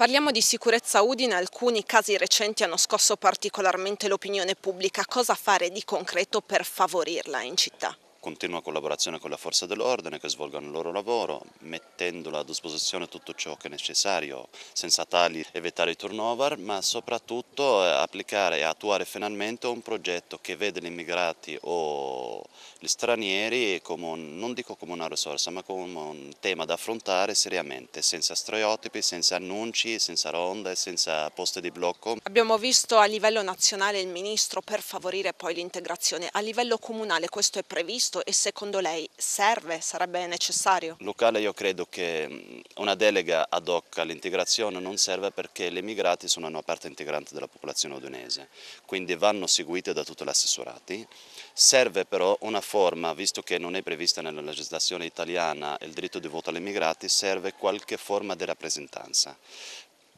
Parliamo di sicurezza Udine, alcuni casi recenti hanno scosso particolarmente l'opinione pubblica. Cosa fare di concreto per favorirla in città? continua collaborazione con la forza dell'ordine che svolgano il loro lavoro, mettendolo a disposizione tutto ciò che è necessario, senza tagli evitare i turnover, ma soprattutto eh, applicare e attuare finalmente un progetto che vede gli immigrati o gli stranieri come un, non dico come una risorsa, ma come un tema da affrontare seriamente, senza stereotipi, senza annunci, senza ronde, senza poste di blocco. Abbiamo visto a livello nazionale il Ministro per favorire poi l'integrazione, a livello comunale questo è previsto questo e secondo lei serve, sarebbe necessario? Locale io credo che una delega ad hoc all'integrazione non serve perché gli emigrati sono una parte integrante della popolazione odonese, quindi vanno seguite da tutti gli assessorati. Serve però una forma, visto che non è prevista nella legislazione italiana il diritto di voto agli emigrati, serve qualche forma di rappresentanza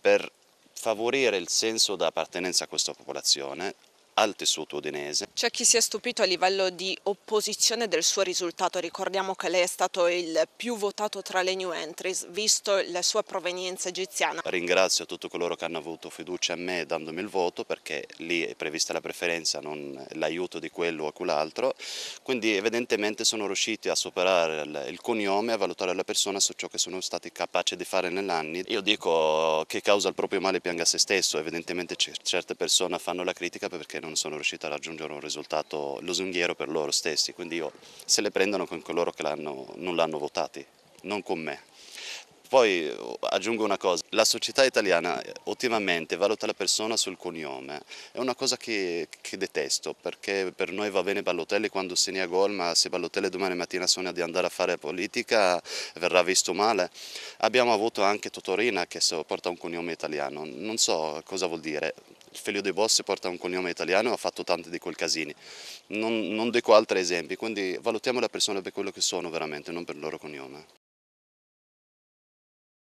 per favorire il senso d'appartenenza a questa popolazione, al tessuto udinese. C'è chi si è stupito a livello di opposizione del suo risultato, ricordiamo che lei è stato il più votato tra le new entries, visto la sua provenienza egiziana. Ringrazio tutti coloro che hanno avuto fiducia in me dandomi il voto perché lì è prevista la preferenza, non l'aiuto di quello o quell'altro, quindi evidentemente sono riusciti a superare il cognome, a valutare la persona su ciò che sono stati capaci di fare nell'anni. Io dico che causa il proprio male pianga se stesso, evidentemente certe persone fanno la critica perché non non sono riuscito a raggiungere un risultato lusinghiero per loro stessi, quindi io se le prendono con coloro che non l'hanno votati, non con me. Poi eh, aggiungo una cosa, la società italiana ottimamente eh, valuta la persona sul cognome, è una cosa che, che detesto perché per noi va bene Ballotelli quando segna gol ma se Ballotelli domani mattina sogna di andare a fare politica verrà visto male. Abbiamo avuto anche Totorina che porta un cognome italiano, non so cosa vuol dire, il figlio dei Boss porta un cognome italiano e ha fatto tanti di quel casino. Non, non dico altri esempi, quindi valutiamo la persona per quello che sono veramente, non per il loro cognome.